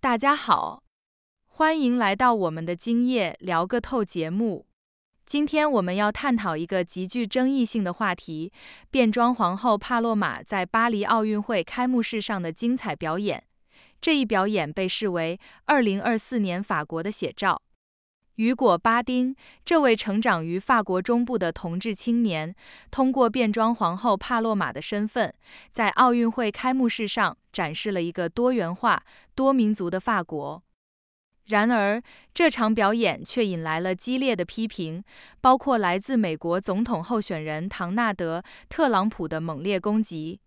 大家好，欢迎来到我们的今夜聊个透节目。今天我们要探讨一个极具争议性的话题——变装皇后帕洛玛在巴黎奥运会开幕式上的精彩表演。这一表演被视为2024年法国的写照。雨果·巴丁，这位成长于法国中部的同志青年，通过变装皇后帕洛玛的身份，在奥运会开幕式上展示了一个多元化、多民族的法国。然而，这场表演却引来了激烈的批评，包括来自美国总统候选人唐纳德·特朗普的猛烈攻击。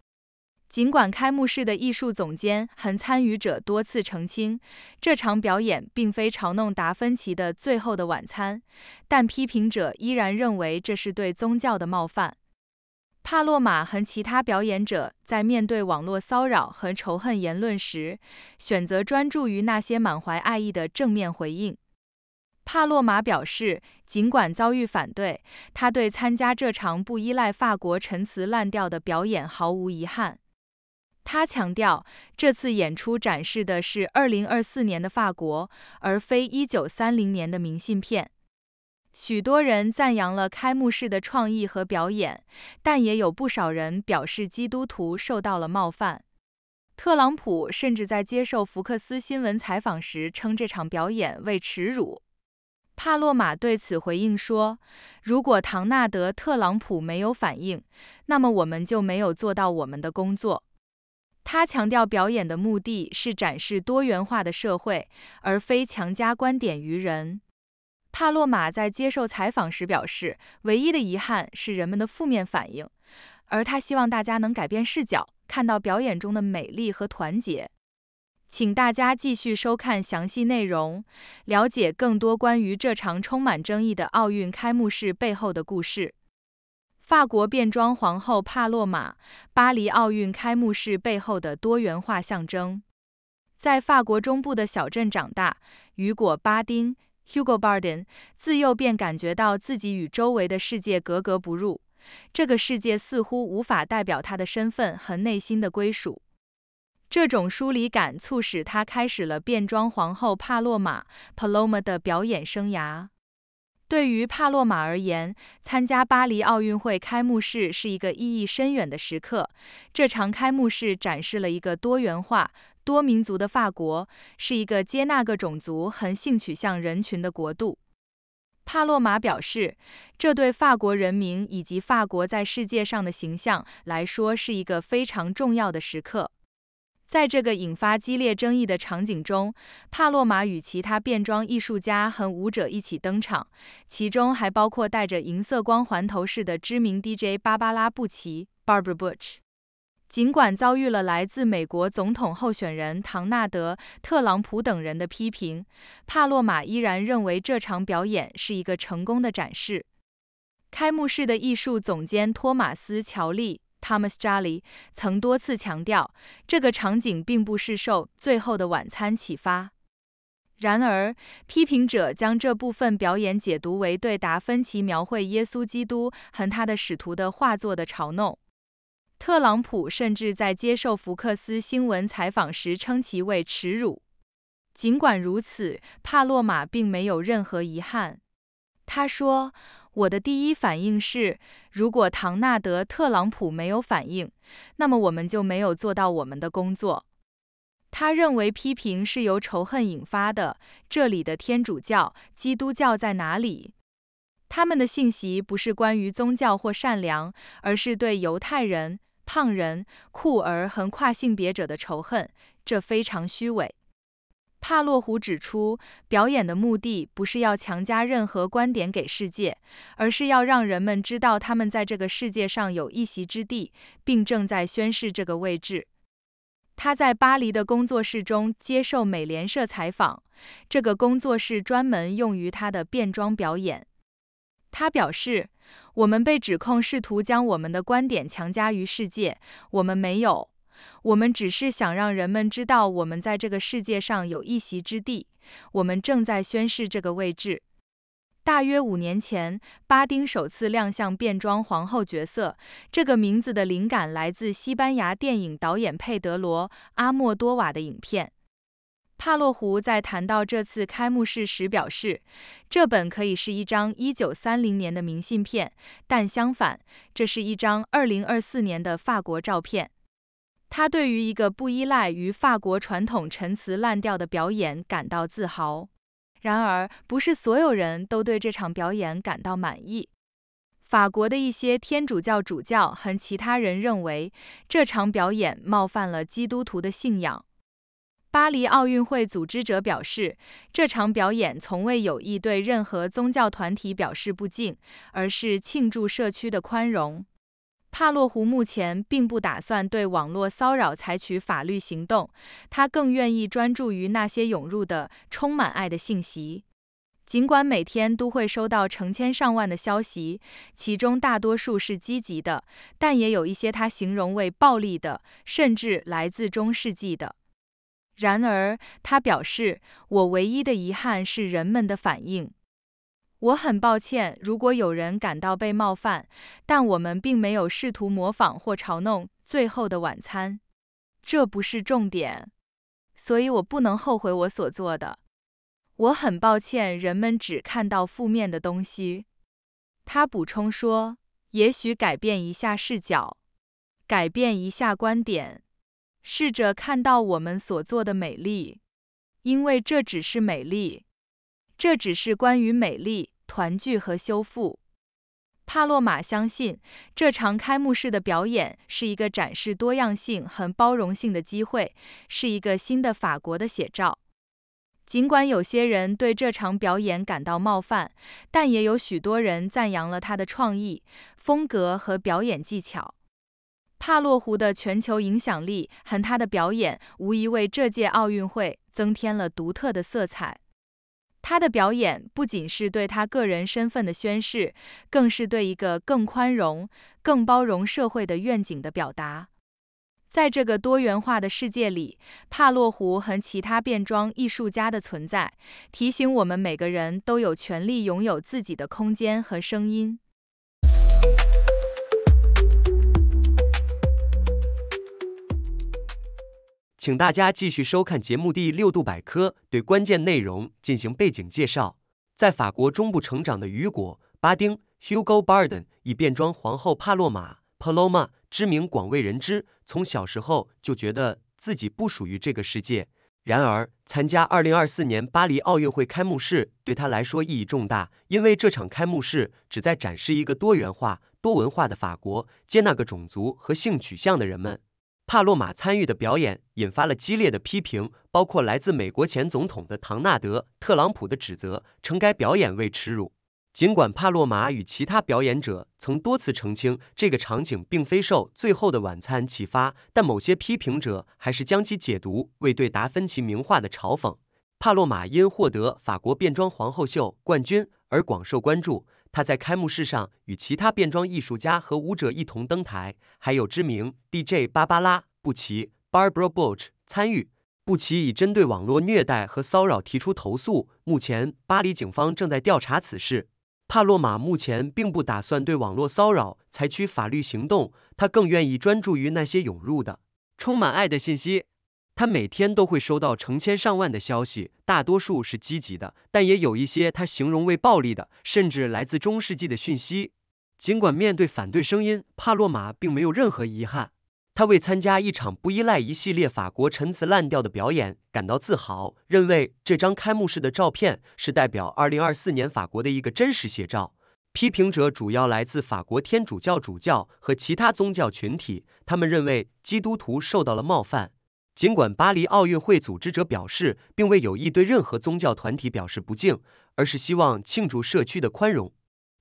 尽管开幕式的艺术总监和参与者多次澄清，这场表演并非嘲弄达芬奇的《最后的晚餐》，但批评者依然认为这是对宗教的冒犯。帕洛马和其他表演者在面对网络骚扰和仇恨言论时，选择专注于那些满怀爱意的正面回应。帕洛马表示，尽管遭遇反对，他对参加这场不依赖法国陈词滥调的表演毫无遗憾。他强调，这次演出展示的是2024年的法国，而非1930年的明信片。许多人赞扬了开幕式的创意和表演，但也有不少人表示基督徒受到了冒犯。特朗普甚至在接受福克斯新闻采访时称这场表演为耻辱。帕洛马对此回应说：“如果唐纳德·特朗普没有反应，那么我们就没有做到我们的工作。”他强调，表演的目的是展示多元化的社会，而非强加观点于人。帕洛马在接受采访时表示，唯一的遗憾是人们的负面反应，而他希望大家能改变视角，看到表演中的美丽和团结。请大家继续收看详细内容，了解更多关于这场充满争议的奥运开幕式背后的故事。法国变装皇后帕洛玛，巴黎奥运开幕式背后的多元化象征。在法国中部的小镇长大，雨果·巴丁 （Hugo Badin） r 自幼便感觉到自己与周围的世界格格不入，这个世界似乎无法代表他的身份和内心的归属。这种疏离感促使他开始了变装皇后帕洛玛 （Paloma） 的表演生涯。对于帕洛马而言，参加巴黎奥运会开幕式是一个意义深远的时刻。这场开幕式展示了一个多元化、多民族的法国，是一个接纳各种族和性取向人群的国度。帕洛马表示，这对法国人民以及法国在世界上的形象来说是一个非常重要的时刻。在这个引发激烈争议的场景中，帕洛玛与其他变装艺术家和舞者一起登场，其中还包括戴着银色光环头饰的知名 DJ 芭芭拉·布奇 （Barbara Bush）。尽管遭遇了来自美国总统候选人唐纳德·特朗普等人的批评，帕洛玛依然认为这场表演是一个成功的展示。开幕式的艺术总监托马斯·乔利。Thomas Jolly 曾多次强调，这个场景并不是受《最后的晚餐》启发。然而，批评者将这部分表演解读为对达芬奇描绘耶稣基督和他的使徒的画作的嘲弄。特朗普甚至在接受福克斯新闻采访时称其为耻辱。尽管如此，帕洛马并没有任何遗憾。他说。我的第一反应是，如果唐纳德·特朗普没有反应，那么我们就没有做到我们的工作。他认为批评是由仇恨引发的。这里的天主教、基督教在哪里？他们的信息不是关于宗教或善良，而是对犹太人、胖人、酷儿和跨性别者的仇恨。这非常虚伪。帕洛虎指出，表演的目的不是要强加任何观点给世界，而是要让人们知道他们在这个世界上有一席之地，并正在宣示这个位置。他在巴黎的工作室中接受美联社采访，这个工作室专门用于他的变装表演。他表示：“我们被指控试图将我们的观点强加于世界，我们没有。”我们只是想让人们知道我们在这个世界上有一席之地。我们正在宣誓这个位置。大约五年前，巴丁首次亮相变装皇后角色。这个名字的灵感来自西班牙电影导演佩德罗·阿莫多瓦的影片。帕洛湖在谈到这次开幕式时表示：“这本可以是一张1930年的明信片，但相反，这是一张2024年的法国照片。”他对于一个不依赖于法国传统陈词滥调的表演感到自豪。然而，不是所有人都对这场表演感到满意。法国的一些天主教主教和其他人认为，这场表演冒犯了基督徒的信仰。巴黎奥运会组织者表示，这场表演从未有意对任何宗教团体表示不敬，而是庆祝社区的宽容。帕洛湖目前并不打算对网络骚扰采取法律行动，他更愿意专注于那些涌入的充满爱的信息。尽管每天都会收到成千上万的消息，其中大多数是积极的，但也有一些他形容为暴力的，甚至来自中世纪的。然而，他表示：“我唯一的遗憾是人们的反应。”我很抱歉，如果有人感到被冒犯，但我们并没有试图模仿或嘲弄《最后的晚餐》，这不是重点，所以我不能后悔我所做的。我很抱歉人们只看到负面的东西，他补充说，也许改变一下视角，改变一下观点，试着看到我们所做的美丽，因为这只是美丽，这只是关于美丽。团聚和修复。帕洛马相信，这场开幕式的表演是一个展示多样性和包容性的机会，是一个新的法国的写照。尽管有些人对这场表演感到冒犯，但也有许多人赞扬了他的创意、风格和表演技巧。帕洛湖的全球影响力和他的表演，无疑为这届奥运会增添了独特的色彩。他的表演不仅是对他个人身份的宣誓，更是对一个更宽容、更包容社会的愿景的表达。在这个多元化的世界里，帕洛湖和其他变装艺术家的存在，提醒我们每个人都有权利拥有自己的空间和声音。请大家继续收看节目第六度百科，对关键内容进行背景介绍。在法国中部成长的雨果·巴丁 （Hugo Bardon） 以变装皇后帕洛玛 （Paloma） 知名广为人知。从小时候就觉得自己不属于这个世界。然而，参加二零二四年巴黎奥运会开幕式对他来说意义重大，因为这场开幕式旨在展示一个多元化、多文化的法国，接纳各种族和性取向的人们。帕洛马参与的表演引发了激烈的批评，包括来自美国前总统的唐纳德·特朗普的指责，称该表演为耻辱。尽管帕洛马与其他表演者曾多次澄清，这个场景并非受《最后的晚餐》启发，但某些批评者还是将其解读为对达芬奇名画的嘲讽。帕洛马因获得法国变装皇后秀冠军。而广受关注，他在开幕式上与其他变装艺术家和舞者一同登台，还有知名 DJ 芭芭拉·布奇 （Barbara b u c h 参与。布奇已针对网络虐待和骚扰提出投诉，目前巴黎警方正在调查此事。帕洛马目前并不打算对网络骚扰采取法律行动，他更愿意专注于那些涌入的充满爱的信息。他每天都会收到成千上万的消息，大多数是积极的，但也有一些他形容为暴力的，甚至来自中世纪的讯息。尽管面对反对声音，帕洛马并没有任何遗憾。他为参加一场不依赖一系列法国陈词滥调的表演感到自豪，认为这张开幕式的照片是代表二零二四年法国的一个真实写照。批评者主要来自法国天主教主教和其他宗教群体，他们认为基督徒受到了冒犯。尽管巴黎奥运会组织者表示，并未有意对任何宗教团体表示不敬，而是希望庆祝社区的宽容。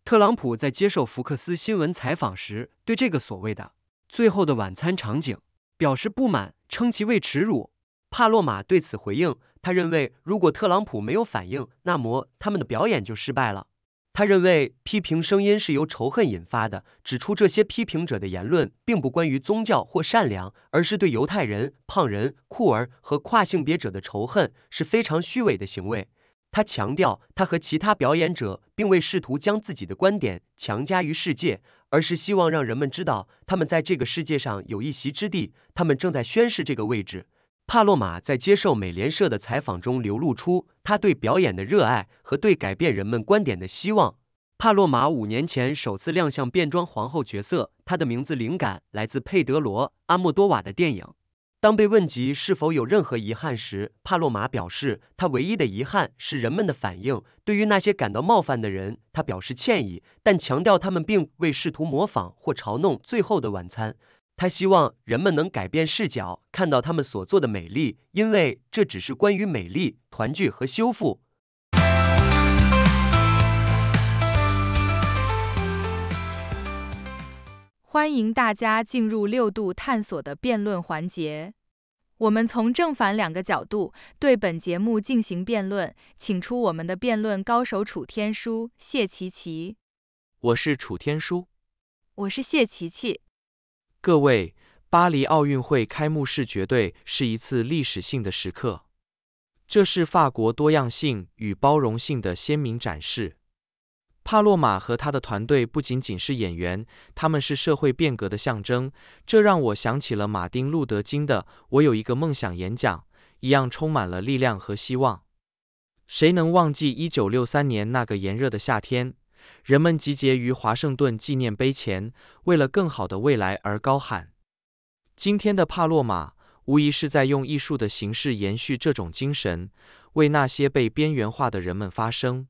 特朗普在接受福克斯新闻采访时，对这个所谓的“最后的晚餐”场景表示不满，称其为耻辱。帕洛马对此回应，他认为如果特朗普没有反应，那么他们的表演就失败了。他认为批评声音是由仇恨引发的，指出这些批评者的言论并不关于宗教或善良，而是对犹太人、胖人、酷儿和跨性别者的仇恨是非常虚伪的行为。他强调，他和其他表演者并未试图将自己的观点强加于世界，而是希望让人们知道他们在这个世界上有一席之地，他们正在宣示这个位置。帕洛马在接受美联社的采访中流露出他对表演的热爱和对改变人们观点的希望。帕洛马五年前首次亮相变装皇后角色，他的名字灵感来自佩德罗·阿莫多瓦的电影。当被问及是否有任何遗憾时，帕洛马表示，他唯一的遗憾是人们的反应。对于那些感到冒犯的人，他表示歉意，但强调他们并未试图模仿或嘲弄《最后的晚餐》。他希望人们能改变视角，看到他们所做的美丽，因为这只是关于美丽、团聚和修复。欢迎大家进入六度探索的辩论环节，我们从正反两个角度对本节目进行辩论，请出我们的辩论高手楚天舒、谢琪琪。我是楚天舒。我是谢琪琪。各位，巴黎奥运会开幕式绝对是一次历史性的时刻。这是法国多样性与包容性的鲜明展示。帕洛玛和他的团队不仅仅是演员，他们是社会变革的象征。这让我想起了马丁·路德·金的《我有一个梦想》演讲，一样充满了力量和希望。谁能忘记一九六三年那个炎热的夏天？人们集结于华盛顿纪念碑前，为了更好的未来而高喊。今天的帕洛马无疑是在用艺术的形式延续这种精神，为那些被边缘化的人们发声。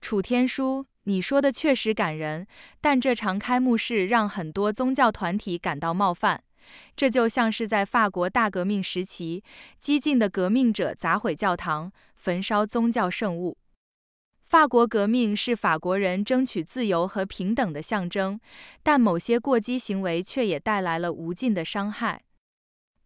楚天舒，你说的确实感人，但这场开幕式让很多宗教团体感到冒犯。这就像是在法国大革命时期，激进的革命者砸毁教堂，焚烧宗教圣物。法国革命是法国人争取自由和平等的象征，但某些过激行为却也带来了无尽的伤害。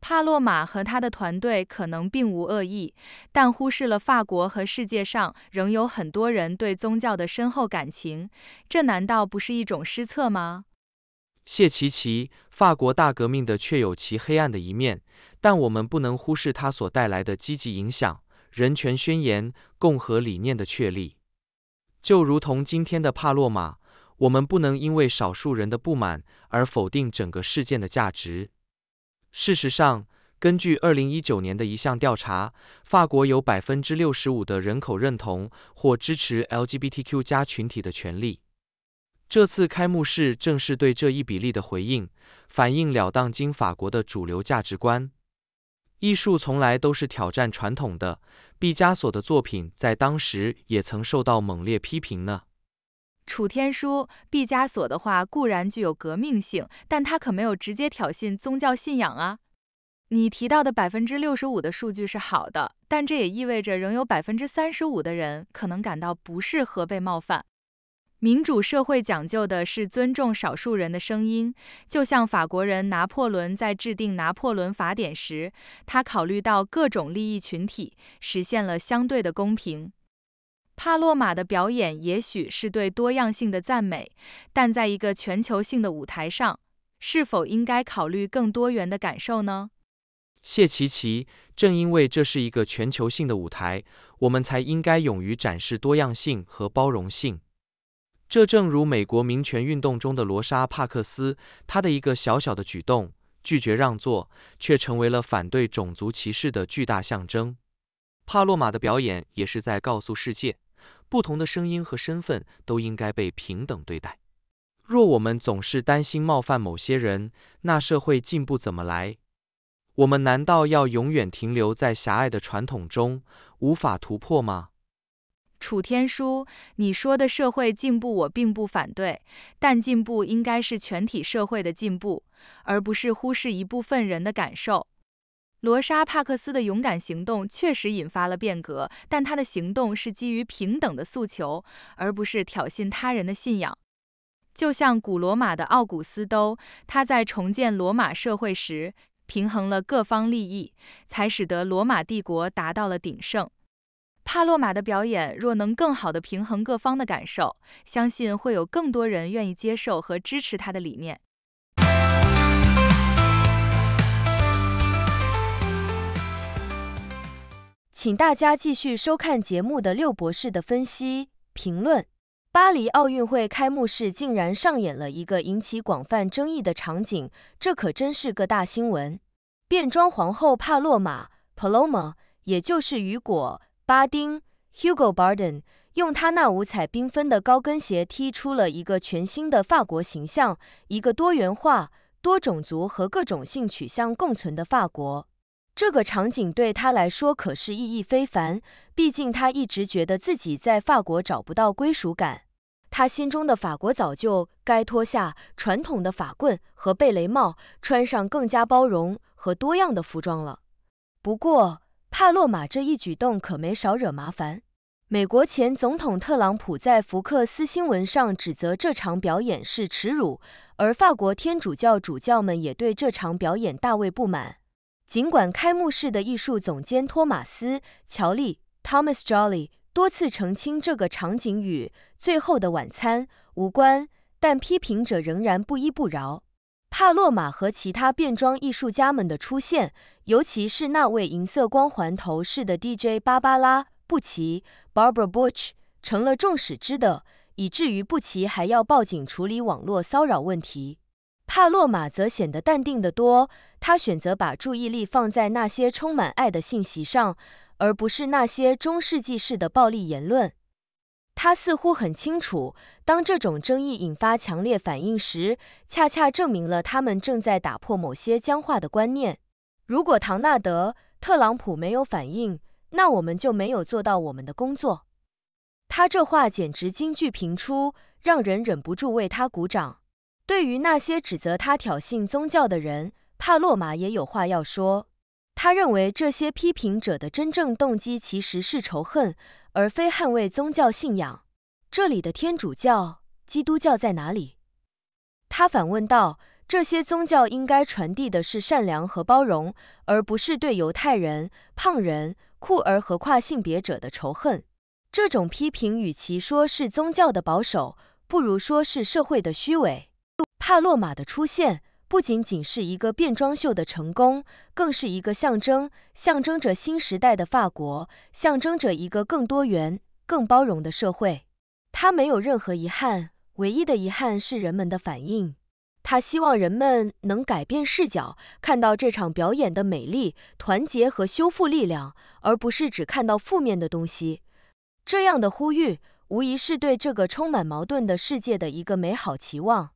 帕洛马和他的团队可能并无恶意，但忽视了法国和世界上仍有很多人对宗教的深厚感情，这难道不是一种失策吗？谢奇奇，法国大革命的确有其黑暗的一面，但我们不能忽视它所带来的积极影响，人权宣言、共和理念的确立。就如同今天的帕洛马，我们不能因为少数人的不满而否定整个事件的价值。事实上，根据二零一九年的一项调查，法国有百分之六十五的人口认同或支持 LGBTQ+ 群体的权利。这次开幕式正是对这一比例的回应，反映了当今法国的主流价值观。艺术从来都是挑战传统的。毕加索的作品在当时也曾受到猛烈批评呢。楚天舒，毕加索的画固然具有革命性，但他可没有直接挑衅宗教信仰啊。你提到的百分之六十五的数据是好的，但这也意味着仍有百分之三十五的人可能感到不适合被冒犯。民主社会讲究的是尊重少数人的声音，就像法国人拿破仑在制定《拿破仑法典》时，他考虑到各种利益群体，实现了相对的公平。帕洛马的表演也许是对多样性的赞美，但在一个全球性的舞台上，是否应该考虑更多元的感受呢？谢奇奇，正因为这是一个全球性的舞台，我们才应该勇于展示多样性和包容性。这正如美国民权运动中的罗莎帕克斯，她的一个小小的举动，拒绝让座，却成为了反对种族歧视的巨大象征。帕洛马的表演也是在告诉世界，不同的声音和身份都应该被平等对待。若我们总是担心冒犯某些人，那社会进步怎么来？我们难道要永远停留在狭隘的传统中，无法突破吗？楚天舒，你说的社会进步我并不反对，但进步应该是全体社会的进步，而不是忽视一部分人的感受。罗莎帕克斯的勇敢行动确实引发了变革，但他的行动是基于平等的诉求，而不是挑衅他人的信仰。就像古罗马的奥古斯都，他在重建罗马社会时平衡了各方利益，才使得罗马帝国达到了鼎盛。帕洛马的表演若能更好地平衡各方的感受，相信会有更多人愿意接受和支持他的理念。请大家继续收看节目的六博士的分析评论。巴黎奥运会开幕式竟然上演了一个引起广泛争议的场景，这可真是个大新闻！变装皇后帕洛马 （Paloma），也就是雨果。巴丁 （Hugo Bardon） 用他那五彩缤纷的高跟鞋，踢出了一个全新的法国形象，一个多元化、多种族和各种性取向共存的法国。这个场景对他来说可是意义非凡，毕竟他一直觉得自己在法国找不到归属感。他心中的法国早就该脱下传统的法棍和贝雷帽，穿上更加包容和多样的服装了。不过，帕洛马这一举动可没少惹麻烦。美国前总统特朗普在福克斯新闻上指责这场表演是耻辱，而法国天主教主教们也对这场表演大为不满。尽管开幕式的艺术总监托马斯·乔利 （Thomas Jolly） 多次澄清这个场景与《最后的晚餐》无关，但批评者仍然不依不饶。帕洛马和其他变装艺术家们的出现，尤其是那位银色光环头饰的 DJ 芭芭拉·布奇 （Barbara Bush），成了众矢之的，以至于布奇还要报警处理网络骚扰问题。帕洛马则显得淡定得多，他选择把注意力放在那些充满爱的信息上，而不是那些中世纪式的暴力言论。他似乎很清楚，当这种争议引发强烈反应时，恰恰证明了他们正在打破某些僵化的观念。如果唐纳德·特朗普没有反应，那我们就没有做到我们的工作。他这话简直金句频出，让人忍不住为他鼓掌。对于那些指责他挑衅宗教的人，帕洛马也有话要说。他认为这些批评者的真正动机其实是仇恨，而非捍卫宗教信仰。这里的天主教、基督教在哪里？他反问道。这些宗教应该传递的是善良和包容，而不是对犹太人、胖人、酷儿和跨性别者的仇恨。这种批评与其说是宗教的保守，不如说是社会的虚伪。帕洛马的出现。不仅仅是一个变装秀的成功，更是一个象征，象征着新时代的法国，象征着一个更多元、更包容的社会。他没有任何遗憾，唯一的遗憾是人们的反应。他希望人们能改变视角，看到这场表演的美丽、团结和修复力量，而不是只看到负面的东西。这样的呼吁，无疑是对这个充满矛盾的世界的一个美好期望。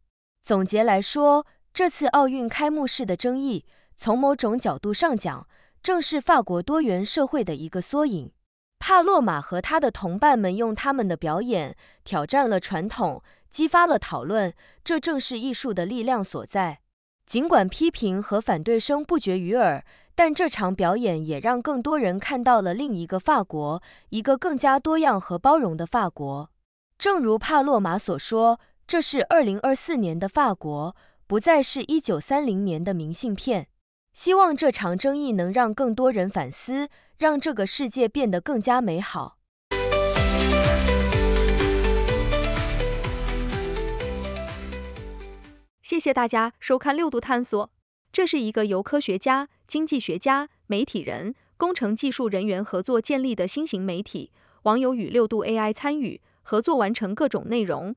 总结来说。这次奥运开幕式的争议，从某种角度上讲，正是法国多元社会的一个缩影。帕洛玛和他的同伴们用他们的表演挑战了传统，激发了讨论，这正是艺术的力量所在。尽管批评和反对声不绝于耳，但这场表演也让更多人看到了另一个法国，一个更加多样和包容的法国。正如帕洛玛所说：“这是2024年的法国。”不再是一九三零年的明信片。希望这场争议能让更多人反思，让这个世界变得更加美好。谢谢大家收看六度探索。这是一个由科学家、经济学家、媒体人、工程技术人员合作建立的新型媒体，网友与六度 AI 参与合作完成各种内容。